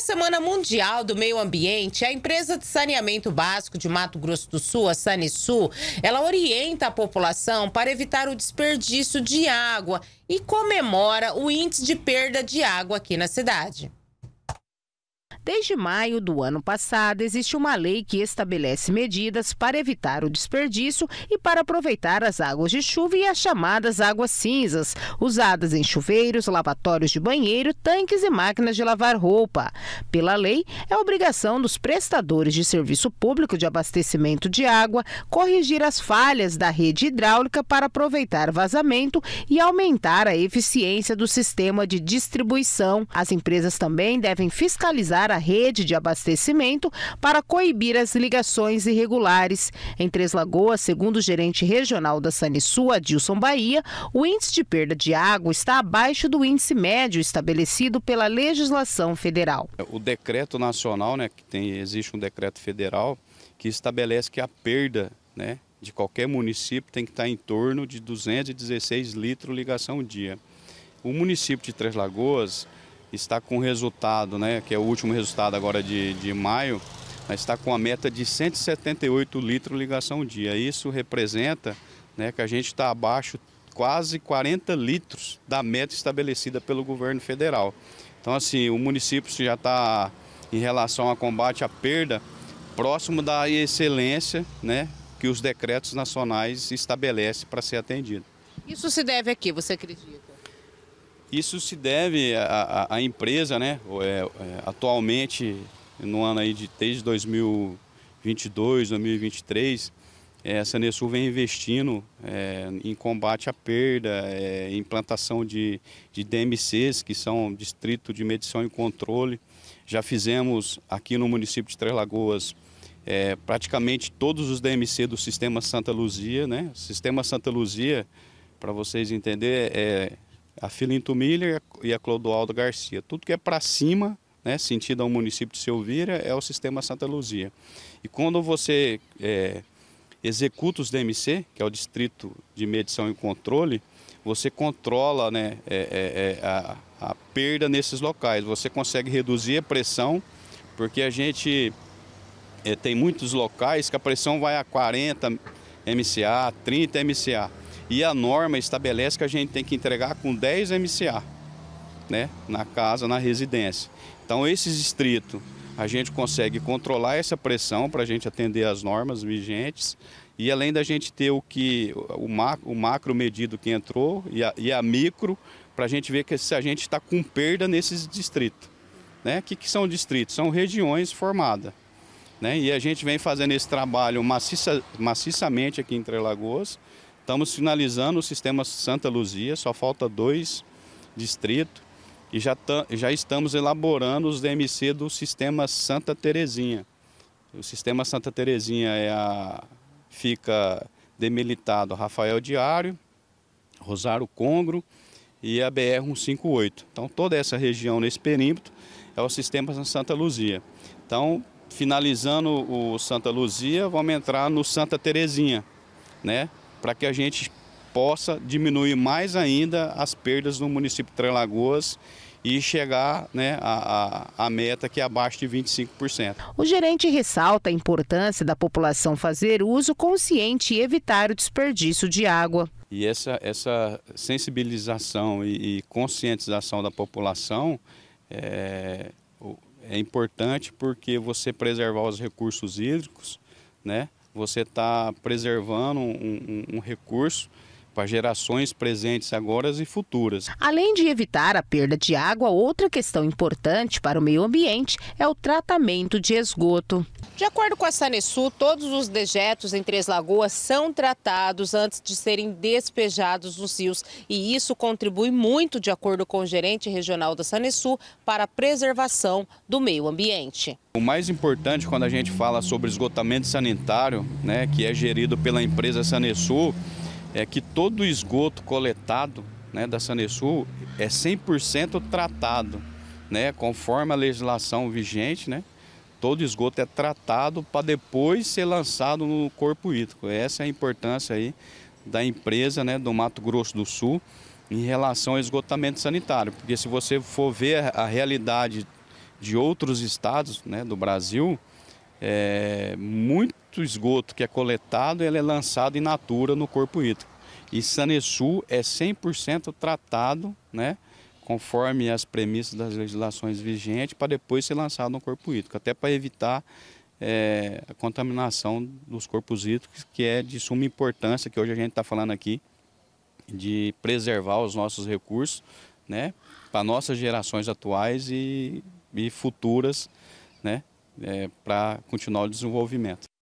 Na Semana Mundial do Meio Ambiente, a empresa de saneamento básico de Mato Grosso do Sul, a Sanisul, ela orienta a população para evitar o desperdício de água e comemora o índice de perda de água aqui na cidade. Desde maio do ano passado, existe uma lei que estabelece medidas para evitar o desperdício e para aproveitar as águas de chuva e as chamadas águas cinzas, usadas em chuveiros, lavatórios de banheiro, tanques e máquinas de lavar roupa. Pela lei, é obrigação dos prestadores de serviço público de abastecimento de água corrigir as falhas da rede hidráulica para aproveitar vazamento e aumentar a eficiência do sistema de distribuição. As empresas também devem fiscalizar a rede de abastecimento para coibir as ligações irregulares. Em Três Lagoas, segundo o gerente regional da Sanisul, Adilson Bahia, o índice de perda de água está abaixo do índice médio estabelecido pela legislação federal. O decreto nacional, né, que tem, existe um decreto federal que estabelece que a perda, né, de qualquer município tem que estar em torno de 216 litros ligação dia. O município de Três Lagoas está com resultado, né, que é o último resultado agora de, de maio, está com a meta de 178 litros ligação dia. Isso representa né, que a gente está abaixo quase 40 litros da meta estabelecida pelo governo federal. Então, assim, o município já está em relação a combate à perda próximo da excelência né, que os decretos nacionais estabelecem para ser atendido. Isso se deve a quê, você acredita? Isso se deve à empresa, né? É, é, atualmente, no ano aí de desde 2022, 2023, é, a Sanesul vem investindo é, em combate à perda, é, implantação de, de DMCs, que são Distrito de Medição e Controle. Já fizemos aqui no município de Três Lagoas é, praticamente todos os DMC do Sistema Santa Luzia. Né? Sistema Santa Luzia, para vocês entenderem, é a Filinto Miller e a Clodoaldo Garcia. Tudo que é para cima, né, sentido ao município de Silveira, é o sistema Santa Luzia. E quando você é, executa os DMC, que é o Distrito de Medição e Controle, você controla né, é, é, é, a, a perda nesses locais, você consegue reduzir a pressão, porque a gente é, tem muitos locais que a pressão vai a 40 MCA, 30 MCA. E a norma estabelece que a gente tem que entregar com 10 MCA, né? Na casa, na residência. Então, esses distrito a gente consegue controlar essa pressão para a gente atender as normas vigentes. E além da gente ter o que o, macro, o macro medido que entrou e a, e a micro, para a gente ver que se a gente está com perda nesses distritos. Né? O que, que são distritos? São regiões formadas. Né? E a gente vem fazendo esse trabalho maciça, maciçamente aqui em Trelagoas. Lagoas Estamos finalizando o sistema Santa Luzia, só falta dois distritos e já, já estamos elaborando os DMC do sistema Santa Terezinha. O sistema Santa Terezinha é a, fica demilitado Rafael Diário, Rosário Congro e a BR-158. Então toda essa região nesse perímetro é o sistema Santa Luzia. Então, finalizando o Santa Luzia, vamos entrar no Santa Terezinha, né? para que a gente possa diminuir mais ainda as perdas no município de Trelagoas e chegar né, a, a, a, meta que é abaixo de 25%. O gerente ressalta a importância da população fazer uso consciente e evitar o desperdício de água. E essa, essa sensibilização e, e conscientização da população é, é importante porque você preservar os recursos hídricos, né? você está preservando um, um, um recurso para gerações presentes agora e futuras. Além de evitar a perda de água, outra questão importante para o meio ambiente é o tratamento de esgoto. De acordo com a Sanesu, todos os dejetos em Três Lagoas são tratados antes de serem despejados nos rios e isso contribui muito, de acordo com o gerente regional da Sanesu, para a preservação do meio ambiente. O mais importante quando a gente fala sobre esgotamento sanitário, né, que é gerido pela empresa Sanesu, é que todo o esgoto coletado né, da Sanesul é 100% tratado, né, conforme a legislação vigente, né, todo esgoto é tratado para depois ser lançado no corpo hídrico. Essa é a importância aí da empresa né, do Mato Grosso do Sul em relação ao esgotamento sanitário, porque se você for ver a realidade de outros estados né, do Brasil, é muito do esgoto que é coletado, ele é lançado in natura no corpo hídrico. E Sul é 100% tratado, né, conforme as premissas das legislações vigentes, para depois ser lançado no corpo hídrico, até para evitar é, a contaminação dos corpos hídricos, que é de suma importância, que hoje a gente está falando aqui, de preservar os nossos recursos, né, para nossas gerações atuais e, e futuras, né, é, para continuar o desenvolvimento.